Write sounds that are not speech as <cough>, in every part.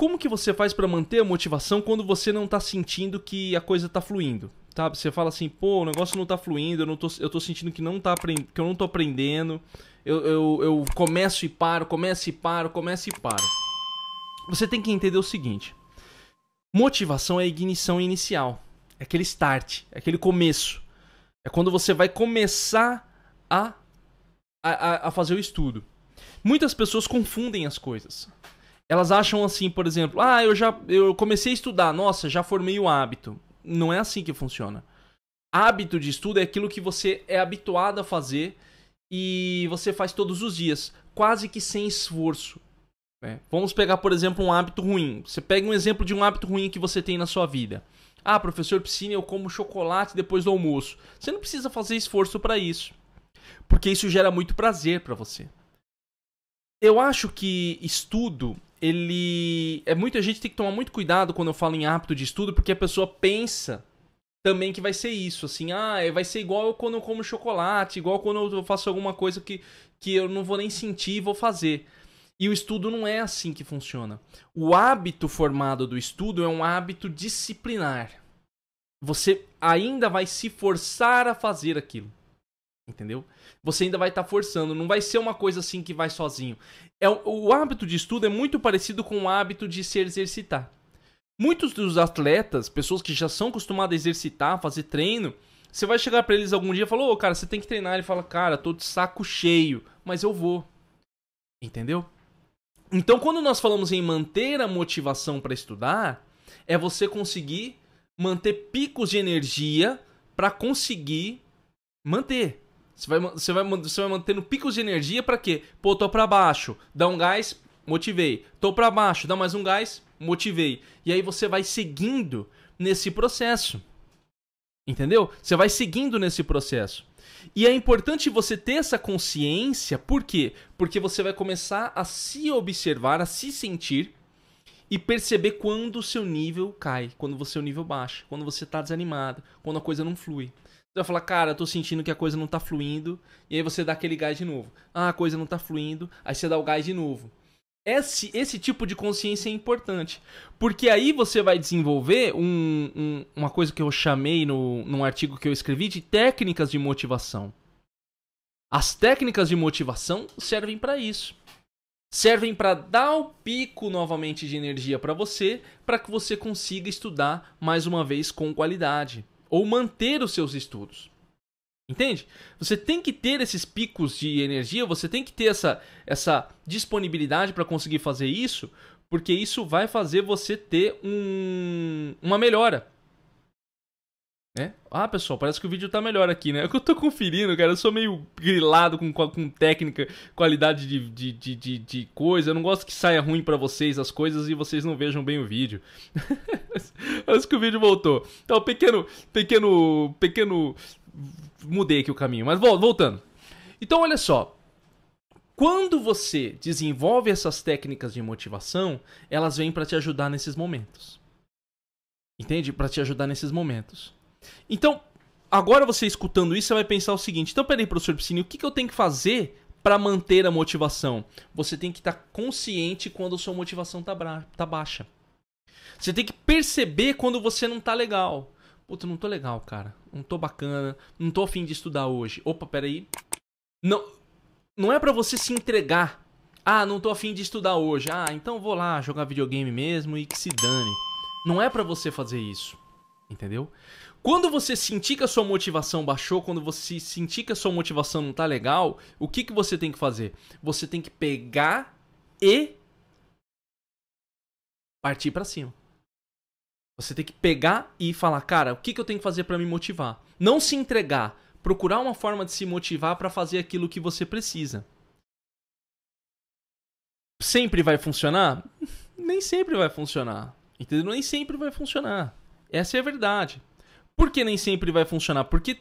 Como que você faz para manter a motivação quando você não tá sentindo que a coisa tá fluindo? Tá? Você fala assim, pô, o negócio não tá fluindo, eu, não tô, eu tô sentindo que, não tá que eu não tô aprendendo, eu, eu, eu começo e paro, começo e paro, começo e paro. Você tem que entender o seguinte, motivação é a ignição inicial, é aquele start, é aquele começo. É quando você vai começar a, a, a fazer o estudo. Muitas pessoas confundem as coisas. Elas acham assim, por exemplo, ah, eu já eu comecei a estudar, nossa, já formei o hábito. Não é assim que funciona. Hábito de estudo é aquilo que você é habituado a fazer e você faz todos os dias, quase que sem esforço. Né? Vamos pegar, por exemplo, um hábito ruim. Você pega um exemplo de um hábito ruim que você tem na sua vida. Ah, professor Piscina, eu como chocolate depois do almoço. Você não precisa fazer esforço para isso, porque isso gera muito prazer para você. Eu acho que estudo ele. É muita gente tem que tomar muito cuidado quando eu falo em hábito de estudo, porque a pessoa pensa também que vai ser isso, assim, ah, é, vai ser igual eu quando eu como chocolate, igual quando eu faço alguma coisa que, que eu não vou nem sentir e vou fazer. E o estudo não é assim que funciona. O hábito formado do estudo é um hábito disciplinar. Você ainda vai se forçar a fazer aquilo. Entendeu? Você ainda vai estar tá forçando, não vai ser uma coisa assim que vai sozinho. É, o hábito de estudo é muito parecido com o hábito de se exercitar. Muitos dos atletas, pessoas que já são acostumadas a exercitar, fazer treino, você vai chegar para eles algum dia e falar: Ô, oh, cara, você tem que treinar. Ele fala: Cara, tô de saco cheio, mas eu vou. Entendeu? Então, quando nós falamos em manter a motivação para estudar, é você conseguir manter picos de energia para conseguir manter. Você vai, você vai, você vai mantendo picos de energia para quê? Pô, tô pra baixo, dá um gás, motivei. Tô pra baixo, dá mais um gás, motivei. E aí você vai seguindo nesse processo. Entendeu? Você vai seguindo nesse processo. E é importante você ter essa consciência, por quê? Porque você vai começar a se observar, a se sentir e perceber quando o seu nível cai, quando o seu nível baixa, quando você está desanimado, quando a coisa não flui. Você vai falar, cara, eu tô sentindo que a coisa não tá fluindo. E aí você dá aquele gás de novo. Ah, a coisa não tá fluindo. Aí você dá o gás de novo. Esse, esse tipo de consciência é importante. Porque aí você vai desenvolver um, um, uma coisa que eu chamei no, num artigo que eu escrevi de técnicas de motivação. As técnicas de motivação servem para isso. Servem para dar o pico novamente de energia para você, para que você consiga estudar mais uma vez com qualidade ou manter os seus estudos. Entende? Você tem que ter esses picos de energia, você tem que ter essa, essa disponibilidade para conseguir fazer isso, porque isso vai fazer você ter um, uma melhora. É? Ah, pessoal, parece que o vídeo tá melhor aqui, né? É <laughs> que eu tô conferindo, cara. Eu sou meio grilado com, com técnica, qualidade de, de, de, de, de coisa. Eu não gosto que saia ruim para vocês as coisas e vocês não vejam bem o vídeo. <laughs> parece que o vídeo voltou. Então, pequeno. Pequeno. Pequeno. Mudei aqui o caminho, mas voltando. Então, olha só. Quando você desenvolve essas técnicas de motivação, elas vêm para te ajudar nesses momentos. Entende? Para te ajudar nesses momentos. Então, agora você escutando isso, você vai pensar o seguinte: então, peraí, professor Piscine, o que, que eu tenho que fazer para manter a motivação? Você tem que estar tá consciente quando a sua motivação tá, tá baixa. Você tem que perceber quando você não tá legal. Puta, não tô legal, cara. Não tô bacana. Não tô afim de estudar hoje. Opa, peraí. Não, não é para você se entregar. Ah, não tô afim de estudar hoje. Ah, então vou lá jogar videogame mesmo e que se dane. Não é para você fazer isso. Entendeu? Quando você sentir que a sua motivação baixou, quando você sentir que a sua motivação não tá legal, o que, que você tem que fazer? Você tem que pegar e partir para cima. Você tem que pegar e falar, cara, o que, que eu tenho que fazer para me motivar? Não se entregar, procurar uma forma de se motivar para fazer aquilo que você precisa. Sempre vai funcionar? <laughs> Nem sempre vai funcionar. Entendeu? Nem sempre vai funcionar. Essa é a verdade. Por que nem sempre vai funcionar? Porque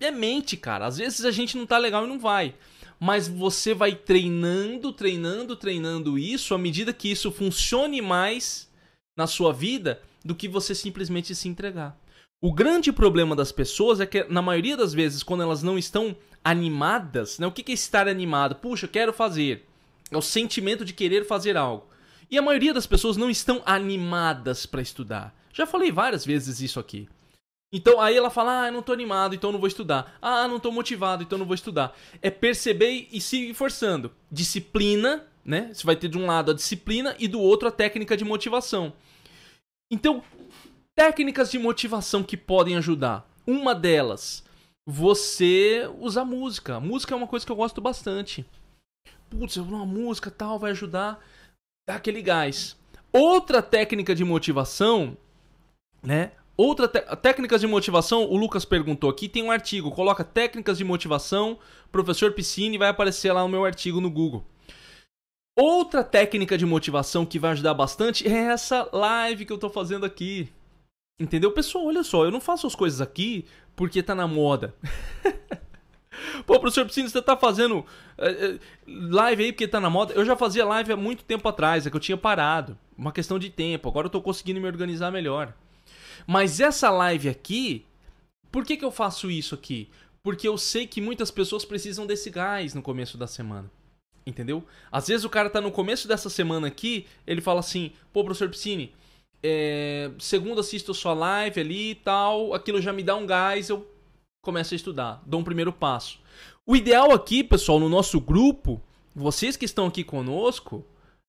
é mente, cara. Às vezes a gente não tá legal e não vai. Mas você vai treinando, treinando, treinando isso à medida que isso funcione mais na sua vida do que você simplesmente se entregar. O grande problema das pessoas é que, na maioria das vezes, quando elas não estão animadas, né? O que é estar animado? Puxa, quero fazer. É o sentimento de querer fazer algo. E a maioria das pessoas não estão animadas para estudar. Já falei várias vezes isso aqui. Então aí ela fala: "Ah, não tô animado, então não vou estudar. Ah, não tô motivado, então não vou estudar". É perceber e se forçando. Disciplina, né? Você vai ter de um lado a disciplina e do outro a técnica de motivação. Então, técnicas de motivação que podem ajudar. Uma delas, você usar música. Música é uma coisa que eu gosto bastante. Putz, uma música tal vai ajudar, dar aquele gás. Outra técnica de motivação né? Outra técnicas de motivação, o Lucas perguntou aqui, tem um artigo, coloca técnicas de motivação, professor Piscine, vai aparecer lá no meu artigo no Google. Outra técnica de motivação que vai ajudar bastante é essa live que eu tô fazendo aqui. Entendeu? Pessoal, olha só, eu não faço as coisas aqui porque tá na moda. <laughs> Pô, professor Piscine, você tá fazendo eh, eh, live aí porque tá na moda. Eu já fazia live há muito tempo atrás, é que eu tinha parado. Uma questão de tempo, agora eu tô conseguindo me organizar melhor. Mas essa live aqui, por que, que eu faço isso aqui? Porque eu sei que muitas pessoas precisam desse gás no começo da semana. Entendeu? Às vezes o cara tá no começo dessa semana aqui, ele fala assim: pô, professor Piscine, é, segundo assisto sua live ali e tal, aquilo já me dá um gás, eu começo a estudar, dou um primeiro passo. O ideal aqui, pessoal, no nosso grupo, vocês que estão aqui conosco,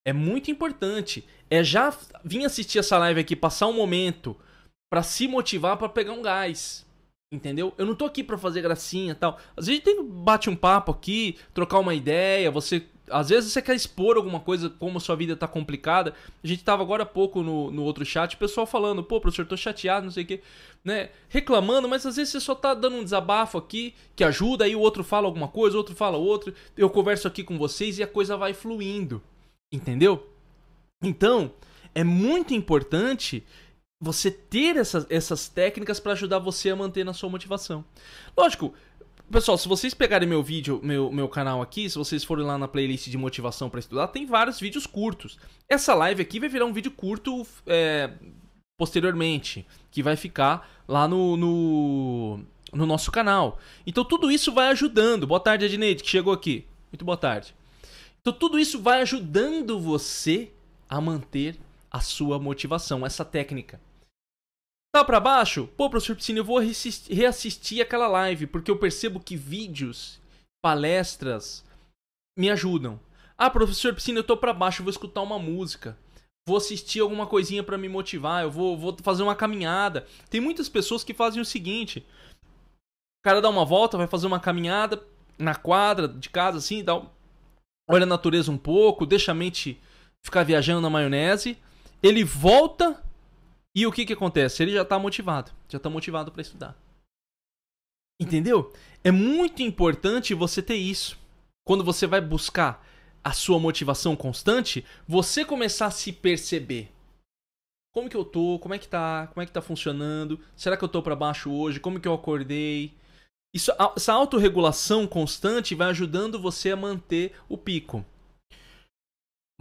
é muito importante. É já vir assistir essa live aqui, passar um momento para se motivar para pegar um gás. Entendeu? Eu não tô aqui para fazer gracinha tal. Às vezes tem bate um papo aqui, trocar uma ideia, você às vezes você quer expor alguma coisa, como sua vida tá complicada. A gente tava agora há pouco no, no outro chat, o pessoal falando, pô, professor, tô chateado, não sei o quê, né? Reclamando, mas às vezes você só tá dando um desabafo aqui que ajuda, aí o outro fala alguma coisa, o outro fala outra. Eu converso aqui com vocês e a coisa vai fluindo. Entendeu? Então, é muito importante você ter essas, essas técnicas para ajudar você a manter na sua motivação. Lógico, pessoal, se vocês pegarem meu vídeo, meu, meu canal aqui, se vocês forem lá na playlist de motivação para estudar, tem vários vídeos curtos. Essa live aqui vai virar um vídeo curto é, posteriormente, que vai ficar lá no, no, no, nosso canal. Então tudo isso vai ajudando. Boa tarde, Adneide, que chegou aqui. Muito boa tarde. Então tudo isso vai ajudando você a manter a sua motivação, essa técnica. Tá pra baixo? Pô, professor Piscina, eu vou reassistir aquela live, porque eu percebo que vídeos, palestras, me ajudam. Ah, professor Piscina, eu tô pra baixo, eu vou escutar uma música. Vou assistir alguma coisinha para me motivar, eu vou, vou fazer uma caminhada. Tem muitas pessoas que fazem o seguinte: o cara dá uma volta, vai fazer uma caminhada na quadra de casa, assim, dá um... olha a natureza um pouco, deixa a mente ficar viajando na maionese. Ele volta e o que que acontece? Ele já está motivado, já está motivado para estudar. Entendeu? É muito importante você ter isso. Quando você vai buscar a sua motivação constante, você começar a se perceber. Como que eu tô? Como é que tá? Como é que tá funcionando? Será que eu tô para baixo hoje? Como que eu acordei? Isso, essa autorregulação constante vai ajudando você a manter o pico.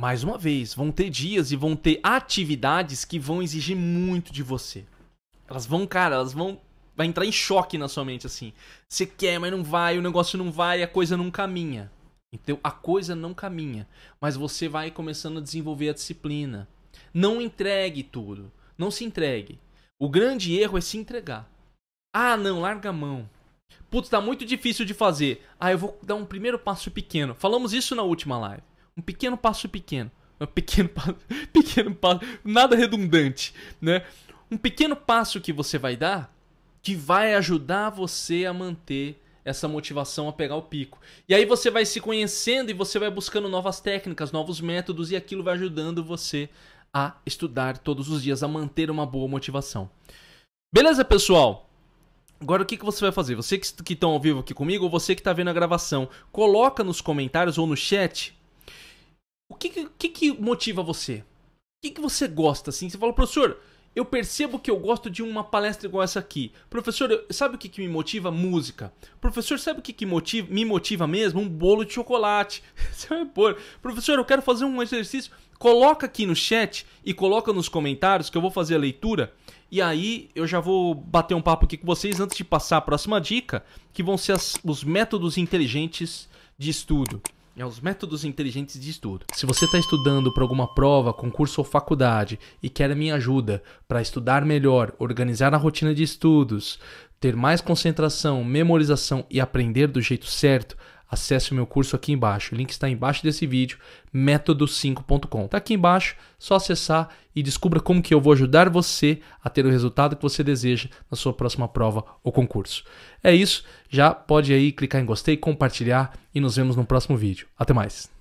Mais uma vez, vão ter dias e vão ter atividades que vão exigir muito de você. Elas vão, cara, elas vão. Vai entrar em choque na sua mente, assim. Você quer, mas não vai, o negócio não vai, a coisa não caminha. Então a coisa não caminha. Mas você vai começando a desenvolver a disciplina. Não entregue tudo. Não se entregue. O grande erro é se entregar. Ah, não, larga a mão. Putz, tá muito difícil de fazer. Ah, eu vou dar um primeiro passo pequeno. Falamos isso na última live. Um pequeno passo pequeno. Um pequeno <laughs> passo. Pequeno passo. Nada redundante, né? Um pequeno passo que você vai dar que vai ajudar você a manter essa motivação a pegar o pico. E aí você vai se conhecendo e você vai buscando novas técnicas, novos métodos e aquilo vai ajudando você a estudar todos os dias, a manter uma boa motivação. Beleza, pessoal? Agora o que, que você vai fazer? Você que estão ao vivo aqui comigo ou você que está vendo a gravação, coloca nos comentários ou no chat o que que, que motiva você? O que, que você gosta, assim? Você fala, professor, eu percebo que eu gosto de uma palestra igual essa aqui. Professor, sabe o que, que me motiva? Música. Professor, sabe o que, que motiva, me motiva mesmo? Um bolo de chocolate. <laughs> Você vai pôr. Professor, eu quero fazer um exercício. Coloca aqui no chat e coloca nos comentários que eu vou fazer a leitura. E aí eu já vou bater um papo aqui com vocês antes de passar a próxima dica, que vão ser as, os métodos inteligentes de estudo. É os métodos inteligentes de estudo. Se você está estudando para alguma prova, concurso ou faculdade e quer a minha ajuda para estudar melhor, organizar a rotina de estudos, ter mais concentração, memorização e aprender do jeito certo, Acesse o meu curso aqui embaixo. O link está embaixo desse vídeo, método5.com. Está aqui embaixo, só acessar e descubra como que eu vou ajudar você a ter o resultado que você deseja na sua próxima prova ou concurso. É isso, já pode aí clicar em gostei, compartilhar e nos vemos no próximo vídeo. Até mais.